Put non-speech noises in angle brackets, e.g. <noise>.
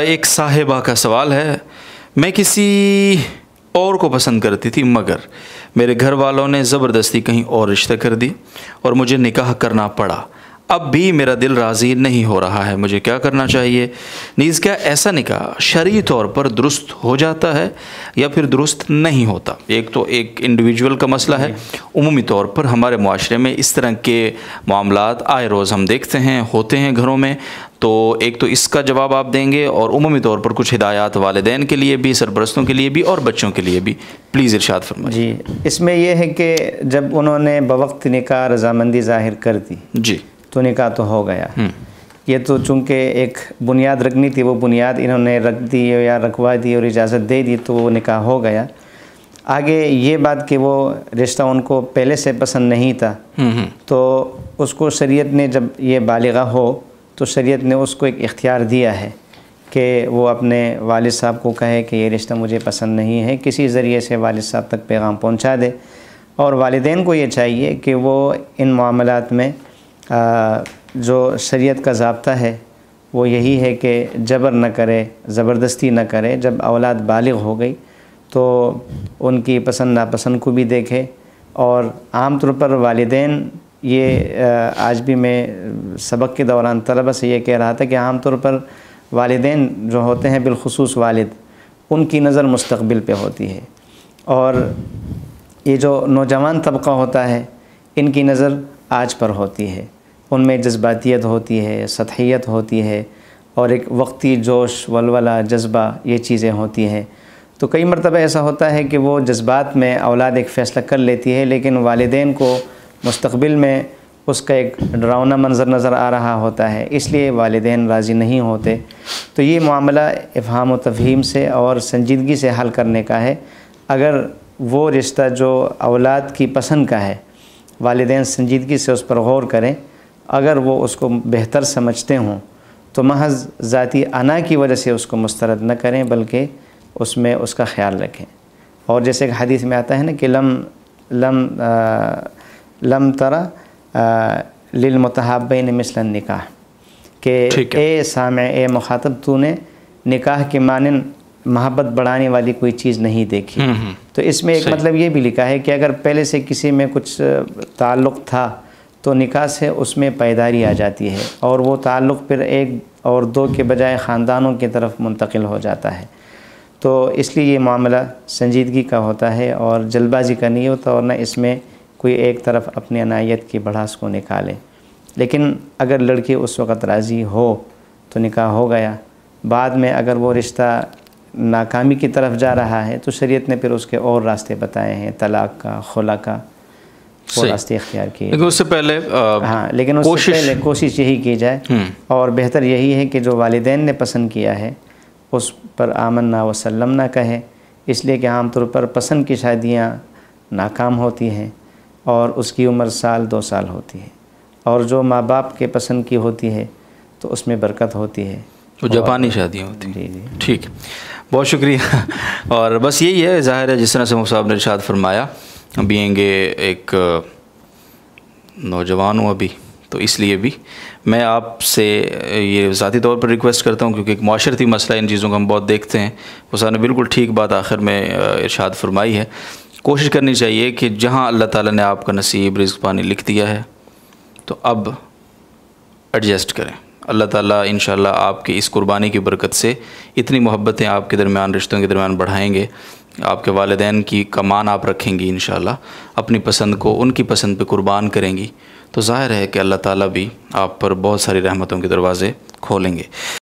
एक साहिबा का सवाल है मैं किसी और को पसंद करती थी मगर मेरे घर वालों ने ज़बरदस्ती कहीं और रिश्ता कर दी और मुझे निकाह करना पड़ा अब भी मेरा दिल राज़ी नहीं हो रहा है मुझे क्या करना चाहिए नीज़ क्या ऐसा निकाह शरी तौर पर दुरुस्त हो जाता है या फिर दुरुस्त नहीं होता एक तो एक इंडिविजुअल का मसला है उमूमी तौर पर हमारे माशरे में इस तरह के मामला आए रोज़ हम देखते हैं होते हैं घरों में तो एक तो इसका जवाब आप देंगे और उमूमी तौर पर कुछ हिदायत वालदेन के लिए भी सरपरस्तों के लिए भी और बच्चों के लिए भी प्लीज़ इरशाद फरमा जी इसमें यह है कि जब उन्होंने बवक्त निका रजामंदी ज़ाहिर कर दी जी तो कहा तो हो गया हम्म। ये तो चूंकि एक बुनियाद रखनी थी वो बुनियाद इन्होंने रख दी या रखवा दी और इजाज़त दे दी तो वो निकाह हो गया आगे ये बात कि वो रिश्ता उनको पहले से पसंद नहीं था हम्म, हम्म। तो उसको शरीयत ने जब ये बालिगा हो तो शरीयत ने उसको एक इख्तियार दिया है कि वो अपने वालिद साहब को कहे कि ये रिश्ता मुझे पसंद नहीं है किसी ज़रिए से वालिद साहब तक पैगाम पहुँचा दे और वालदे को ये चाहिए कि वो इन मामलात में जो शरीयत का जबता है वो यही है कि जबर न करे ज़बरदस्ती न करे जब औलाद बालिग हो गई तो उनकी पसंद नापसंद को भी देखे और आम तौर पर वालदे ये आज भी मैं सबक के दौरान तलबा से ये कह रहा था कि आम तौर पर वालदे जो होते हैं बिलखसूस वालिद उनकी नज़र मुस्तबिल पे होती है और ये जो नौजवान तबका होता है इनकी नज़र आज पर होती है उनमें जज्बातियत होती है सतहियत होती है और एक वक्ती जोश वलवला जज्बा ये चीज़ें होती हैं तो कई मरतबा ऐसा होता है कि वो जज्बात में औलाद एक फ़ैसला कर लेती है लेकिन वालदेन को मुस्तबिल में उसका एक डरावना मंजर नज़र आ रहा होता है इसलिए वालदेन राज़ी नहीं होते तो ये मामला इफ़ाम तफहीम से और संजीदगी से हल करने का है अगर वो रिश्ता जो औलाद की पसंद का है वालदे संजीदगी से उस पर गौर करें अगर वो उसको बेहतर समझते हों तो महज ज़ाती अना की वजह से उसको मुस्रद न करें बल्कि उसमें उसका ख्याल रखें और जैसे कि हदीस में आता है ना कि लम लम आ, लम तरा लिलमतहाबिन मिसल निकाह के ए साम ए मुखातब तूने निकाह के मानन मोहब्बत बढ़ाने वाली कोई चीज़ नहीं देखी हम्म, हम्म। तो इसमें एक मतलब ये भी लिखा है कि अगर पहले से किसी में कुछ ताल्लुक़ था तो निकाह से उसमें पैदारी आ जाती है और वो ताल्लुक़ फिर एक और दो के बजाय ख़ानदानों की तरफ मुंतकिल हो जाता है तो इसलिए ये मामला संजीदगी का होता है और जल्दबाजी का नहीं होता और ना इसमें कोई एक तरफ अपनी अनायत की बढ़ास को निकाले लेकिन अगर लड़की उस वक़्त राज़ी हो तो निकाह हो गया बाद में अगर वो रिश्ता नाकामी की तरफ जा रहा है तो शरीयत ने फिर उसके और रास्ते बताए हैं तलाक का खुला का और रास्ते अख्तियार किए लेकिन उससे पहले आ, हाँ लेकिन उससे कोशिश, पहले कोशिश यही की जाए हम्म। और बेहतर यही है कि जो वालदे ने पसंद किया है उस पर आमन ना वसलम ना कहे इसलिए कि आमतौर पर पसंद की शादियाँ नाकाम होती हैं और उसकी उम्र साल दो साल होती है और जो माँ बाप के पसंद की होती है तो उसमें बरकत होती है जापानी शादियाँ होती हैं जी जी ठीक बहुत शुक्रिया <laughs> और बस यही है ज़ाहिर है जिस तरह से साहब ने इर्शाद फरमाया बींग एक नौजवान हूँ अभी तो इसलिए भी मैं आपसे ये ज़ाती तौर पर रिक्वेस्ट करता हूँ क्योंकि एक माशरती मसला इन चीज़ों को हम बहुत देखते हैं उस ने बिल्कुल ठीक बात आखिर में इर्शाद फरमाई है कोशिश करनी चाहिए कि जहाँ अल्लाह ताला ने आपका नसीब रिज़ पानी लिख दिया है तो अब एडजस्ट करें अल्लाह ताला इन आपकी इस कुर्बानी की बरकत से इतनी मोहब्बतें आपके दरमियान रिश्तों के दरमियान बढ़ाएँगे आपके वालदेन की कमान आप रखेंगी इंशाल्लाह अपनी पसंद को उनकी पसंद पे कुर्बान करेंगी तो ज़ाहिर है कि अल्लाह ताला भी आप पर बहुत सारी रहमतों के दरवाज़े खोलेंगे